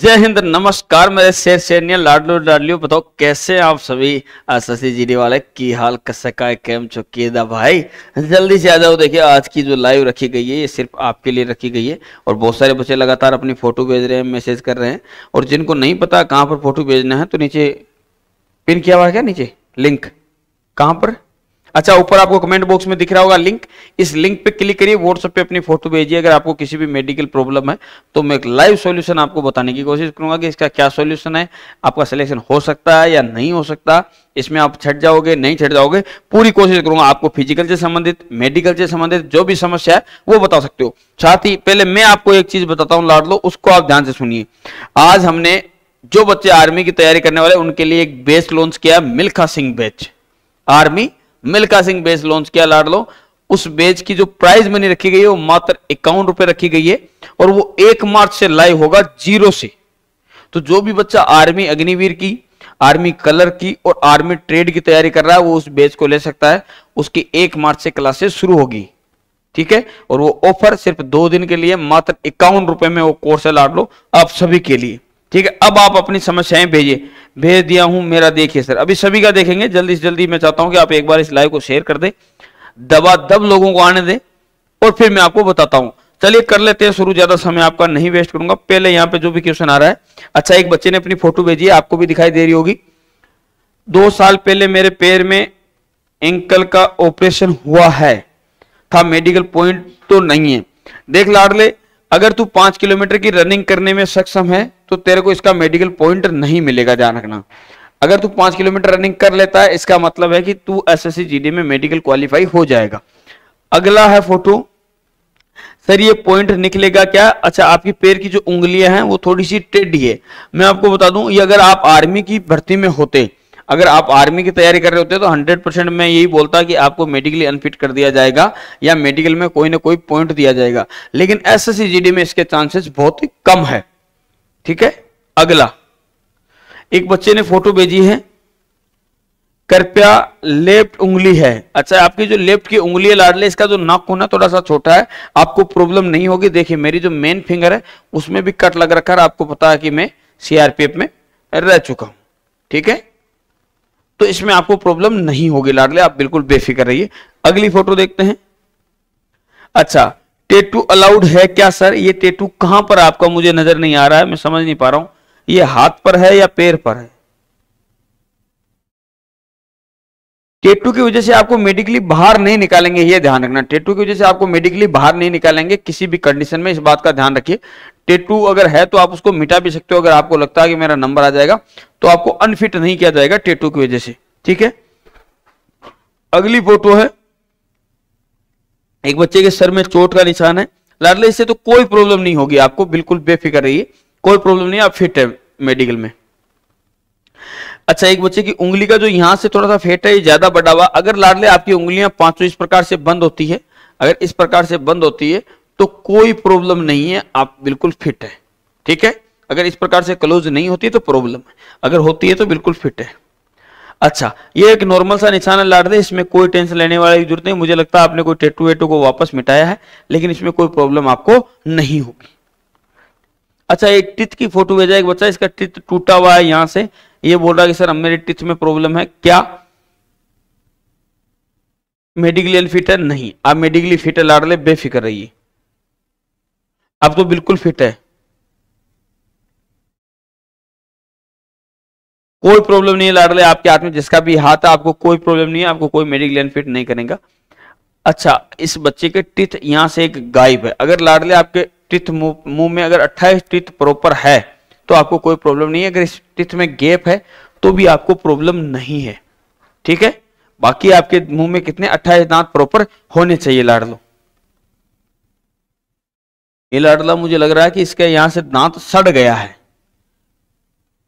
जय हिंद नमस्कार मेरे शेर शेरनिया लाडलू लाडलियो बताओ कैसे आप सभी शशि जी वाले की हाल कसका कैम चौकीदा भाई जल्दी से आ जाओ देखिए आज की जो लाइव रखी गई है ये सिर्फ आपके लिए रखी गई है और बहुत सारे बच्चे लगातार अपनी फोटो भेज रहे हैं मैसेज कर रहे हैं और जिनको नहीं पता कहाँ पर फोटो भेजना है तो नीचे पिन किया हुआ है क्या नीचे लिंक कहाँ पर अच्छा ऊपर आपको कमेंट बॉक्स में दिख रहा होगा लिंक इस लिंक पे क्लिक करिए व्हाट्सएप पे अपनी फोटो भेजिए अगर आपको किसी भी मेडिकल प्रॉब्लम है तो मैं एक लाइव सॉल्यूशन आपको बताने की कोशिश करूंगा कि इसका क्या सॉल्यूशन है आपका सिलेक्शन हो सकता है या नहीं हो सकता इसमें आप छट जाओगे नहीं छट जाओगे पूरी कोशिश करूंगा आपको फिजिकल से संबंधित मेडिकल से संबंधित जो भी समस्या है वो बता सकते हो साथ ही पहले मैं आपको एक चीज बताता हूँ लाड लो उसको आप ध्यान से सुनिए आज हमने जो बच्चे आर्मी की तैयारी करने वाले उनके लिए एक बेच लॉन्च किया मिल्खा सिंह बेच आर्मी मिल्का सिंह बेच लॉन्च किया लाडलो उस बेच की जो प्राइस मनी रखी गई है वो मात्र इक्यावन रुपए रखी गई है और वो एक मार्च से लाइव होगा जीरो से तो जो भी बच्चा आर्मी अग्निवीर की आर्मी कलर की और आर्मी ट्रेड की तैयारी कर रहा है वो उस बेच को ले सकता है उसकी एक मार्च से क्लासेस शुरू होगी ठीक है और वो ऑफर सिर्फ दो दिन के लिए मात्र इक्यावन रुपए में वो कोर्स है लाड लो आप सभी के लिए ठीक है अब आप अपनी समस्याएं भेजिए भेज दिया हूं मेरा देखिए सर अभी सभी का देखेंगे जल्दी से जल्दी मैं चाहता हूं कि आप एक बार इस लाइव को शेयर कर दे दबा दब लोगों को आने दे और फिर मैं आपको बताता हूं चलिए कर लेते हैं शुरू ज्यादा समय आपका नहीं वेस्ट करूंगा पहले यहाँ पे जो भी क्वेश्चन आ रहा है अच्छा एक बच्चे ने अपनी फोटो भेजी है आपको भी दिखाई दे रही होगी दो साल पहले मेरे पैर में एंकल का ऑपरेशन हुआ है था मेडिकल पॉइंट तो नहीं है देख लाडले अगर तू पांच किलोमीटर की रनिंग करने में सक्षम है तो तेरे को इसका मेडिकल पॉइंट नहीं मिलेगा ध्यान रखना अगर तू पांच किलोमीटर रनिंग कर लेता है इसका मतलब है कि तू एस एस में मेडिकल क्वालिफाई हो जाएगा अगला है फोटो सर ये पॉइंट निकलेगा क्या अच्छा आपकी पैर की जो उंगलियां हैं वो थोड़ी सी टेढ़ी है मैं आपको बता दूं ये अगर आप आर्मी की भर्ती में होते अगर आप आर्मी की तैयारी कर रहे होते तो हंड्रेड परसेंट मैं यही बोलता कि आपको मेडिकली अनफिट कर दिया जाएगा या मेडिकल में कोई ना कोई पॉइंट दिया जाएगा लेकिन एस एस में इसके चांसेस बहुत ही कम है ठीक है अगला एक बच्चे ने फोटो भेजी है कृपया लेफ्ट उंगली है अच्छा आपकी जो लेफ्ट की उंगली है लाडले इसका जो नाखून होना थोड़ा सा छोटा है आपको प्रॉब्लम नहीं होगी देखिए मेरी जो मेन फिंगर है उसमें भी कट लग रखा है आपको पता है कि मैं सीआरपीएफ में रह चुका हूं ठीक है तो इसमें आपको प्रॉब्लम नहीं होगी लाडले आप बिल्कुल बेफिक्र रहिए अगली फोटो देखते हैं अच्छा टेटू अलाउड है क्या सर ये टेटू कहां पर आपका मुझे नजर नहीं आ रहा है मैं समझ नहीं पा रहा हूं ये हाथ पर है या पैर पर है टेटू की वजह से आपको मेडिकली बाहर नहीं निकालेंगे ये ध्यान रखना टेटू की वजह से आपको मेडिकली बाहर नहीं निकालेंगे किसी भी कंडीशन में इस बात का ध्यान रखिए टेटू अगर है तो आप उसको मिटा भी सकते हो अगर आपको लगता है कि मेरा नंबर आ जाएगा तो आपको अनफिट नहीं किया जाएगा टेटू की वजह से ठीक है अगली फोटो है एक बच्चे के सर में चोट का निशान है लाडले इससे तो कोई प्रॉब्लम नहीं होगी आपको बिल्कुल बेफिक्र रहिए कोई प्रॉब्लम नहीं आप फिट है मेडिकल में अच्छा एक बच्चे की उंगली का जो यहाँ से थोड़ा सा फेट है ये ज्यादा बड़ा हुआ अगर लाडले आपकी उंगलियां पांचों इस प्रकार से बंद होती है अगर इस प्रकार से बंद होती है तो कोई प्रॉब्लम नहीं है आप बिल्कुल फिट है ठीक है अगर इस प्रकार से क्लोज नहीं होती तो प्रॉब्लम है अगर होती है तो बिल्कुल फिट है अच्छा ये एक नॉर्मल सा निशान है दे इसमें कोई टेंशन लेने वाली जरूरत नहीं मुझे लगता है आपने कोई टेटू वेटू को वापस मिटाया है लेकिन इसमें कोई प्रॉब्लम आपको नहीं होगी अच्छा एक टित की फोटो भेजा एक बच्चा इसका टित टूटा हुआ है यहां से ये बोल रहा है कि सर मेरे टिथ में प्रॉब्लम है क्या मेडिकली अनफिट है नहीं आप मेडिकली फिट है लाडले बेफिक्र रहिए आप तो बिल्कुल फिट है कोई प्रॉब्लम नहीं है लाडले आपके हाथ में जिसका भी हाथ है आपको कोई प्रॉब्लम नहीं है आपको कोई मेडिकली अनफिट नहीं करेगा अच्छा इस बच्चे के टिथ यहां से एक गायब है अगर लाडले आपके टिथ मुंह में अगर अट्ठाईस टिथ प्रॉपर है तो आपको कोई प्रॉब्लम नहीं है अगर स्थित में गैप है तो भी आपको प्रॉब्लम नहीं है ठीक है बाकी आपके मुंह में कितने अट्ठाईस दांत प्रॉपर होने चाहिए लाडलो ये लाडला मुझे लग रहा है कि इसका यहां से दांत सड़ गया है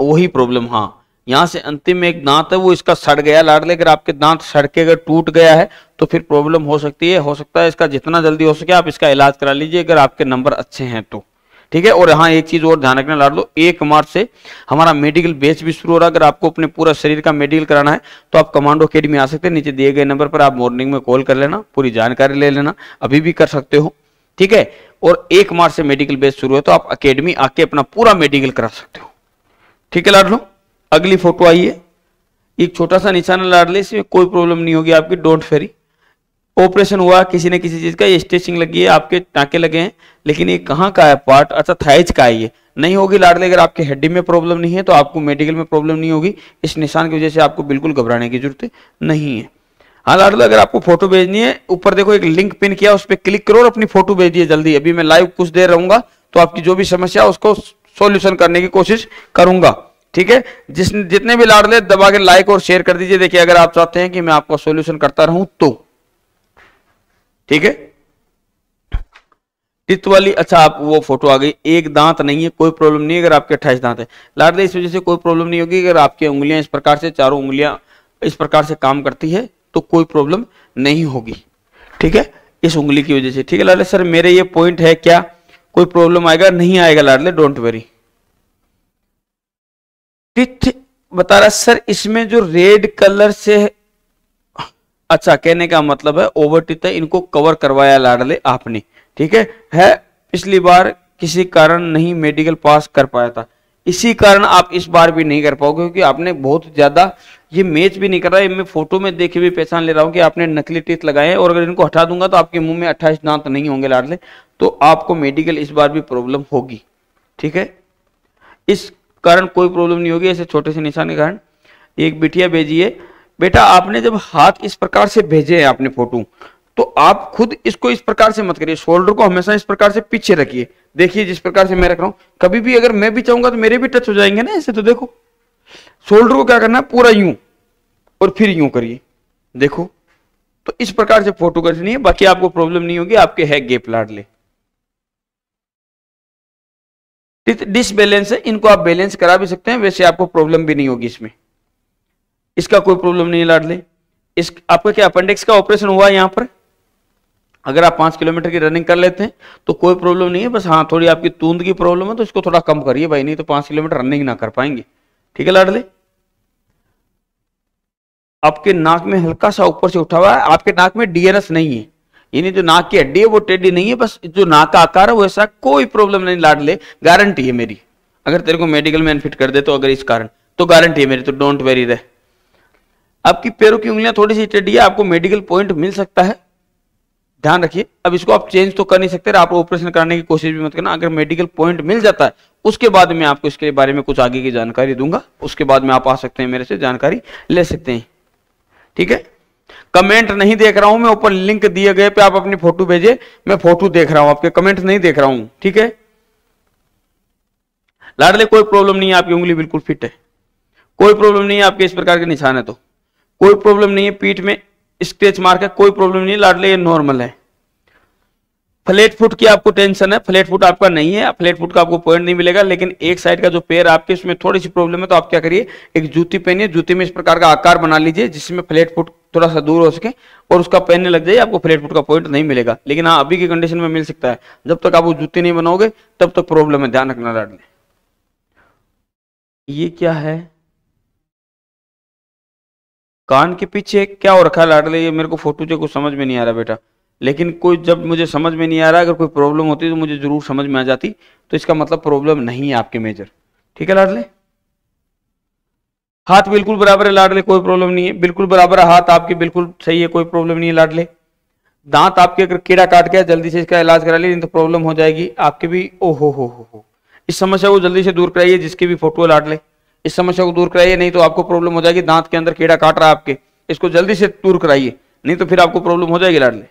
वही प्रॉब्लम हाँ यहां से अंतिम में एक दांत है वो इसका सड़ गया लाडले अगर आपके दांत सड़ के अगर टूट गया है तो फिर प्रॉब्लम हो सकती है हो सकता है इसका जितना जल्दी हो सके आप इसका इलाज करा लीजिए अगर आपके नंबर अच्छे हैं तो ठीक है और हाँ एक चीज और ध्यान रखना लाड़ लो एक मार्च से हमारा मेडिकल बेच भी शुरू हो रहा है अगर आपको अपने पूरा शरीर का मेडिकल कराना है तो आप कमांडो अकेडमी आ सकते हैं नीचे दिए गए नंबर पर आप मॉर्निंग में कॉल कर लेना पूरी जानकारी ले लेना अभी भी कर सकते हो ठीक है और एक मार्च से मेडिकल बेच शुरू है तो आप अकेडमी आके अपना पूरा मेडिकल करा सकते हो ठीक है लाड लो अगली फोटो आई है एक छोटा सा निशाना लाड ले इसमें कोई प्रॉब्लम नहीं होगी आपकी डोंट फेरी ऑपरेशन हुआ किसी न किसी चीज़ का ये स्ट्रेचिंग लगी है आपके टाके लगे हैं लेकिन ये कहाँ का है पार्ट अच्छा थाइज का है ये नहीं होगी लाडले अगर आपके हड्डी में प्रॉब्लम नहीं है तो आपको मेडिकल में प्रॉब्लम नहीं होगी इस निशान की वजह से आपको बिल्कुल घबराने की जरूरत नहीं है हाँ लाडलो अगर आपको फोटो भेजनी है ऊपर देखो एक लिंक पिन किया उस पर क्लिक करो और अपनी फोटो भेज दिए जल्दी अभी मैं लाइव कुछ देर रहूंगा तो आपकी जो भी समस्या उसको सोल्यूशन करने की कोशिश करूंगा ठीक है जिस जितने भी लाडले दबा के लाइक और शेयर कर दीजिए देखिए अगर आप चाहते हैं कि मैं आपका सोल्यूशन करता रहूं तो ठीक है टित वाली अच्छा आप वो फोटो आ गई एक दांत नहीं है कोई प्रॉब्लम नहीं अगर आपके अट्ठाईस दांत है लाडले इस वजह से कोई प्रॉब्लम नहीं होगी अगर आपकी उंगलियां इस प्रकार से चारों उंगलियां इस प्रकार से काम करती है तो कोई प्रॉब्लम नहीं होगी ठीक है इस उंगली की वजह से ठीक है लाडले सर मेरे ये पॉइंट है क्या कोई प्रॉब्लम आएगा नहीं आएगा लाडले डोंट वेरी टिथ बता रहा सर इसमें जो रेड कलर से अच्छा कहने का मतलब है ओवरटित इनको कवर करवाया लाडले आपने ठीक है है पिछली बार किसी कारण नहीं मेडिकल पास कर पाया था इसी कारण आप इस बार भी नहीं कर पाओगे क्योंकि आपने बहुत ज्यादा ये मैच भी नहीं कर रहा है मैं फोटो में देखे भी पहचान ले रहा हूँ कि आपने नकली टीथ लगाए हैं और अगर इनको हटा दूंगा तो आपके मुंह में अट्ठाईस दांत नहीं होंगे लाडले तो आपको मेडिकल इस बार भी प्रॉब्लम होगी ठीक है इस कारण कोई प्रॉब्लम नहीं होगी ऐसे छोटे से निशान के कारण एक बिटिया भेजिए बेटा आपने जब हाथ इस प्रकार से भेजे हैं आपने फोटो तो आप खुद इसको इस प्रकार से मत करिए शोल्डर को हमेशा इस प्रकार से पीछे रखिए देखिए जिस प्रकार से मैं रख रहा हूं कभी भी अगर मैं भी चाहूंगा तो मेरे भी टच हो जाएंगे ना ऐसे तो देखो शोल्डर को क्या करना है पूरा यूं और फिर यूं करिए देखो तो इस प्रकार से फोटो खींचनी है बाकी आपको प्रॉब्लम नहीं होगी आपके है गेप ले डिसबैलेंस है इनको आप बैलेंस करा भी सकते हैं वैसे आपको प्रॉब्लम भी नहीं होगी इसमें इसका कोई प्रॉब्लम नहीं है लाडले इस आपका क्या अपेंडिक्स का ऑपरेशन हुआ है यहां पर अगर आप पांच किलोमीटर की रनिंग कर लेते हैं तो कोई प्रॉब्लम नहीं है बस हाँ थोड़ी आपकी तूंद की प्रॉब्लम है तो इसको थोड़ा कम करिए भाई नहीं तो पांच किलोमीटर रनिंग ना कर पाएंगे ठीक है लाडले आपके नाक में हल्का सा ऊपर से उठा हुआ है आपके नाक में डीएनएस नहीं है यानी जो नाक की हड्डी है वो टेडी नहीं है बस जो नाक का आकार है वो ऐसा कोई प्रॉब्लम नहीं लाड ले गारंटी है मेरी अगर तेरे को मेडिकल में अनफिट कर दे तो अगर इस कारण तो गारंटी है मेरी तो डोंट वेरी रहे आपकी पैरों की उंगलियां थोड़ी सी टेडी है आपको मेडिकल पॉइंट मिल सकता है ध्यान रखिए अब इसको आप चेंज तो कर नहीं सकते आप ऑपरेशन कराने की कोशिश भी मत करना अगर मेडिकल पॉइंट मिल जाता है उसके बाद में आपको इसके बारे में कुछ आगे की जानकारी दूंगा उसके बाद में आप आ सकते हैं मेरे से जानकारी ले सकते हैं ठीक है कमेंट नहीं देख रहा हूं मैं ऊपर लिंक दिए गए पे आप अपनी फोटो भेजे मैं फोटो देख रहा हूं आपके कमेंट नहीं देख रहा हूं ठीक है लाडले कोई प्रॉब्लम नहीं है आपकी उंगली बिल्कुल फिट है कोई प्रॉब्लम नहीं है आपके इस प्रकार के निशान है तो कोई प्रॉब्लम नहीं है पीठ में स्क्रेच मार्क है कोई प्रॉब्लम नहीं लाडले ये नॉर्मल है फ्लेट फुट की आपको टेंशन है फ्लेट फुट आपका नहीं है फ्लेट फुट का आपको पॉइंट नहीं मिलेगा लेकिन एक साइड का जो पैर आपके उसमें थोड़ी सी प्रॉब्लम है तो आप क्या करिए एक जूती पहनिए जूती में इस प्रकार का आकार बना लीजिए जिसमें फ्लेट फुट थोड़ा सा दूर हो सके और उसका पहनने लग जाइए आपको फ्लेट फुट का पॉइंट नहीं मिलेगा लेकिन हाँ अभी की कंडीशन में मिल सकता है जब तक आप वो जूती नहीं बनाओगे तब तक प्रॉब्लम है ध्यान रखना लाडले ये क्या है कान के पीछे क्या हो रखा है लाडले ये मेरे को फोटो जो कुछ समझ में नहीं आ रहा बेटा लेकिन कोई जब मुझे समझ में नहीं आ रहा अगर कोई प्रॉब्लम होती तो मुझे जरूर समझ में आ जाती तो इसका मतलब प्रॉब्लम नहीं है आपके मेजर ठीक है लाडले हाथ बिल्कुल बराबर है लाडले कोई प्रॉब्लम नहीं है बिल्कुल बराबर है हाथ आपके बिल्कुल सही है कोई प्रॉब्लम नहीं है लाडले दांत आपके अगर कीड़ा काट गया जल्दी से इसका इलाज करा ले नहीं तो प्रॉब्लम हो जाएगी आपके भी ओ हो हो हो हो इस समस्या को जल्दी से दूर कराइए जिसके भी फोटो लाडले इस समस्या को दूर कराइए नहीं तो आपको प्रॉब्लम हो जाएगी दांत के अंदर कीड़ा काट रहा है आपके इसको जल्दी से दूर कराइए नहीं तो फिर आपको प्रॉब्लम हो जाएगी लाडले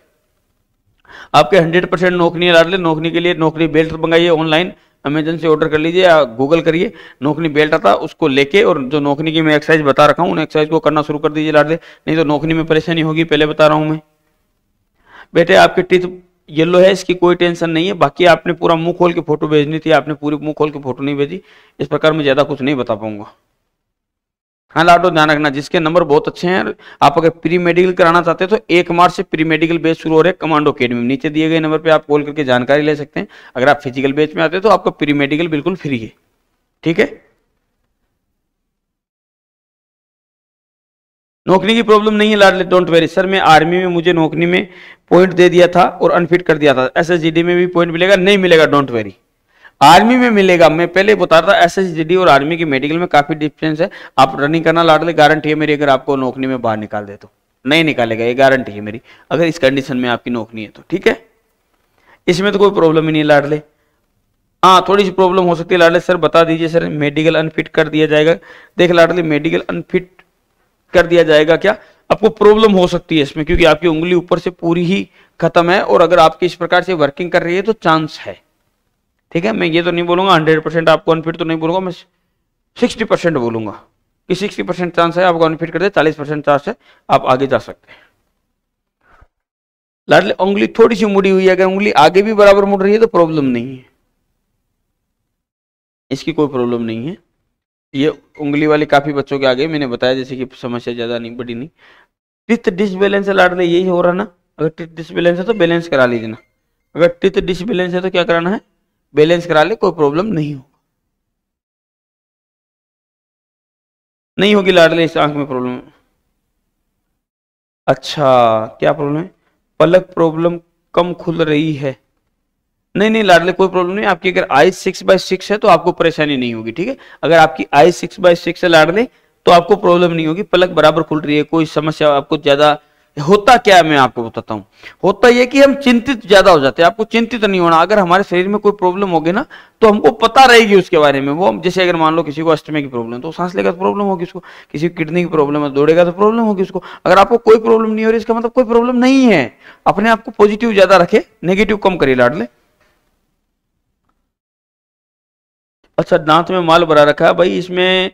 आपके 100 परसेंट नौकरी है लाडले नौकरी के लिए नौकरी बेल्ट मंगाइए ऑनलाइन अमेजन से ऑर्डर कर लीजिए या गूगल करिए नौकरी बेल्ट आता उसको लेके और जो नौकरी की मैं एक्सरसाइज बता रखा हूँ उन एक्सरसाइज को करना शुरू कर दीजिए लाडले नहीं तो नौकरी में परेशानी होगी पहले बता रहा हूँ मैं बेटे आपके टीथ येलो है इसकी कोई टेंशन नहीं है बाकी आपने पूरा मुंह खोल के फोटो भेजनी थी आपने पूरी मुंह खोल के फोटो नहीं भेजी इस प्रकार मैं ज़्यादा कुछ नहीं बता पाऊंगा हाँ लाडो ध्यान रखना जिसके नंबर बहुत अच्छे हैं आप अगर प्री मेडिकल कराना चाहते हैं तो एक मार्च से प्री मेडिकल बेच शुरू हो रहे कमांडो अकेडमी नीचे दिए गए नंबर पर आप कॉल करके जानकारी ले सकते हैं अगर आप फिजिकल बेच में आते हैं तो आपका प्री मेडिकल बिल्कुल फ्री है ठीक है नौकरी की प्रॉब्लम नहीं है लाडले डोंट वेरी सर मैं आर्मी में मुझे नौकरी में पॉइंट दे दिया था और अनफिट कर दिया था एस में भी पॉइंट मिलेगा नहीं मिलेगा डोंट वेरी आर्मी में मिलेगा मैं पहले बता रहा था एस और आर्मी की मेडिकल में काफी डिफरेंस है आप रनिंग करना लाट ले गारंटी है मेरी अगर आपको नौकरी में बाहर निकाल दे तो नहीं निकालेगा ये गारंटी है मेरी अगर इस कंडीशन में आपकी नौकरी है तो ठीक है इसमें तो कोई प्रॉब्लम ही नहीं लाडले हाँ थोड़ी सी प्रॉब्लम हो सकती है लाडले सर बता दीजिए सर मेडिकल अनफिट कर दिया जाएगा देख लाडले मेडिकल अनफिट कर दिया जाएगा क्या आपको प्रॉब्लम हो सकती है इसमें क्योंकि आपकी उंगली ऊपर से पूरी ही खत्म है और अगर आपकी इस प्रकार से वर्किंग कर रही है तो चांस है ठीक है मैं ये तो नहीं बोलूंगा हंड्रेड परसेंट आपको अनफिट तो नहीं बोलूंगा मैं सिक्सटी परसेंट बोलूंगा कि सिक्सटी परसेंट चांस है आपको अनफिट कर दे चालीस परसेंट चांस है आप आगे जा सकते हैं लाडले उंगली थोड़ी सी मुड़ी हुई है अगर उंगली आगे भी बराबर मुड़ रही है तो प्रॉब्लम नहीं है इसकी कोई प्रॉब्लम नहीं है ये उंगली वाले काफ़ी बच्चों के आगे मैंने बताया जैसे कि समस्या ज़्यादा नहीं बड़ी नहीं टिथ डिसबैलेंस लाडले यही हो रहा ना अगर टिथ डिसबैलेंस है तो बैलेंस करा लीजिए ना अगर टिथ डिसबैलेंस है तो क्या कराना है बैलेंस करा ले कोई प्रॉब्लम नहीं होगा नहीं होगी लाडले इस आंख में प्रॉब्लम अच्छा क्या प्रॉब्लम है पलक प्रॉब्लम कम खुल रही है नहीं नहीं लाडले कोई प्रॉब्लम नहीं आपकी अगर आई सिक्स बाय सिक्स है तो आपको परेशानी नहीं होगी ठीक है अगर आपकी आई सिक्स बाय सिक्स है लाडले तो आपको प्रॉब्लम नहीं होगी पलक बराबर खुल रही है कोई समस्या आपको ज्यादा होता क्या है मैं आपको बताता हूँ होता यह कि हम चिंतित ज्यादा हो जाते हैं आपको चिंतित नहीं होना अगर हमारे शरीर में कोई प्रॉब्लम होगी ना तो हमको पता रहेगी उसके बारे में वो जैसे अगर मान लो किसी को अष्टमे की प्रॉब्लम तो सांस लेगा तो प्रॉब्लम होगी उसको किसी किडनी की प्रॉब्लम है तो दौड़ेगा तो प्रॉब्लम होगी उसको अगर आपको कोई प्रॉब्लम नहीं हो रही इसका मतलब कोई प्रॉब्लम नहीं है अपने आपको पॉजिटिव ज्यादा रखे नेगेटिव कम करिए ले अच्छा दांत में माल भरा रखा है भाई इसमें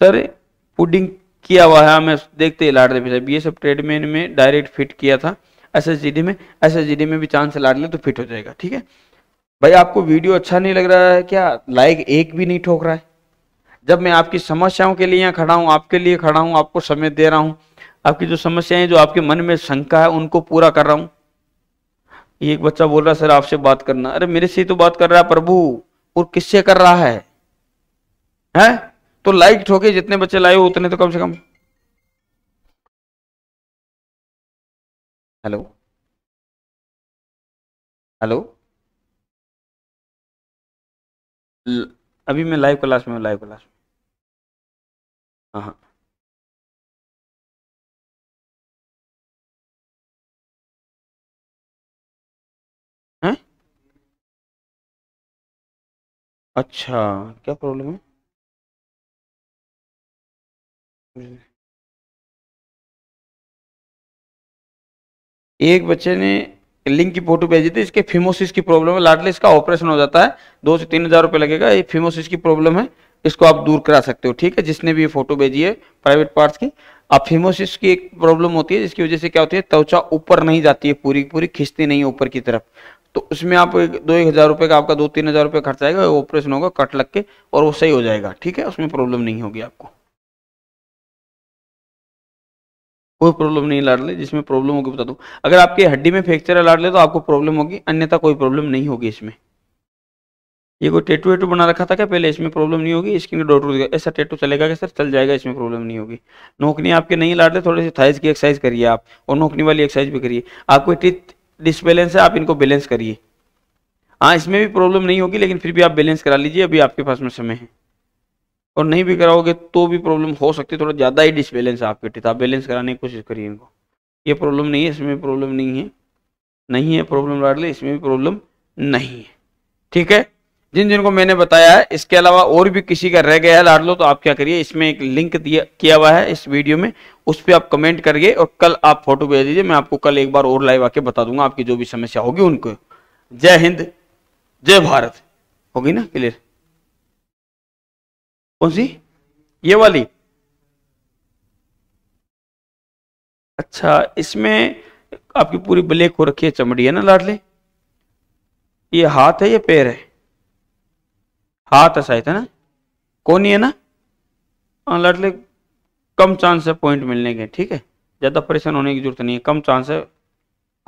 सर पुडिंग किया हुआ है हमें देखते ही लाट दे बी एस एफ ट्रेड में इनमें डायरेक्ट फिट किया था एस में एस में भी चांस लाट लें तो फिट हो जाएगा ठीक है भाई आपको वीडियो अच्छा नहीं लग रहा है क्या लाइक एक भी नहीं ठोक रहा है जब मैं आपकी समस्याओं के लिए यहाँ खड़ा हूँ आपके लिए खड़ा हूँ आपको समय दे रहा हूँ आपकी जो समस्याएं जो आपके मन में शंका है उनको पूरा कर रहा हूँ एक बच्चा बोल रहा सर आपसे बात करना अरे मेरे से ही तो बात कर रहा है प्रभु और किससे कर रहा है हैं तो लाइक ठोके जितने बच्चे लाए हो उतने तो कम से कम हेलो हेलो अभी मैं लाइव क्लास में लाइव क्लास में हाँ हाँ अच्छा क्या प्रॉब्लम है एक बच्चे ने लिंक की फोटो भेजी थी इसके फिमोसिस की प्रॉब्लम है लाडली इसका ऑपरेशन हो जाता है दो से तीन हजार रुपये लगेगा ये फिमोसिस की प्रॉब्लम है इसको आप दूर करा सकते हो ठीक है जिसने भी ये फोटो भेजी है प्राइवेट पार्ट्स की अब फिमोसिस की एक प्रॉब्लम होती है जिसकी वजह से क्या होती है त्वचा ऊपर नहीं जाती है पूरी पूरी खिंचती नहीं है ऊपर की तरफ तो उसमें आप एक, दो एक हज़ार रुपये का आपका दो तीन हज़ार रुपये खर्च आएगा ऑपरेशन होगा कट लग के और वो सही हो जाएगा ठीक है उसमें प्रॉब्लम नहीं होगी आपको कोई प्रॉब्लम नहीं लाड ले जिसमें प्रॉब्लम होगी बता दूँ अगर आपकी हड्डी में फ्रैक्चर है लाड ले तो आपको प्रॉब्लम होगी अन्यथा कोई प्रॉब्लम नहीं होगी इसमें ये कोई टेटू वेटू बना रखा था क्या पहले इसमें प्रॉब्लम नहीं होगी स्किन का डॉक्टर ऐसा टेटू चलेगा क्या सर चल जाएगा इसमें प्रॉब्लम नहीं होगी नौकनी आपके नहीं लाड लाडले थोड़े से थाइज की एक्सरसाइज करिए आप और नौकनी वाली एक्सरसाइज भी करिए आपको टीथ डिसबैलेंस है आप इनको बैलेंस करिए हाँ इसमें भी प्रॉब्लम नहीं होगी लेकिन फिर भी आप बैलेंस करा लीजिए अभी आपके पास में समय है और नहीं भी कराओगे तो भी प्रॉब्लम हो सकती है थोड़ा ज़्यादा ही डिसबैलेंस है आपके टित आप बैलेंस कराने की कोशिश करिए इनको ये प्रॉब्लम नहीं है इसमें प्रॉब्लम नहीं है नहीं है प्रॉब्लम लाडले इसमें भी प्रॉब्लम नहीं है ठीक है जिन जिनको मैंने बताया है इसके अलावा और भी किसी का रह गया है लाड लो तो आप क्या करिए इसमें एक लिंक दिया किया हुआ है इस वीडियो में उस पर आप कमेंट करिए और कल आप फोटो भेज दीजिए मैं आपको कल एक बार और लाइव आके बता दूंगा आपकी जो भी समस्या होगी उनको जय हिंद जय भारत होगी ना क्लियर कौन सी ये वाली अच्छा इसमें आपकी पूरी ब्लैक हो रखी है चमड़ी है ना लाडले ये हाथ है ये पैर है हाथ है शायद है ना कौन ही है ना हाँ, लाडले कम चांस है पॉइंट मिलने के ठीक है ज़्यादा परेशान होने की जरूरत नहीं है कम चांस है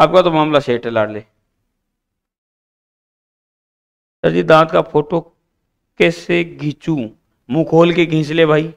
आपका तो मामला सेट है लाडले सर जी दांत का फोटो कैसे घींचू मुंह खोल के घींच ले भाई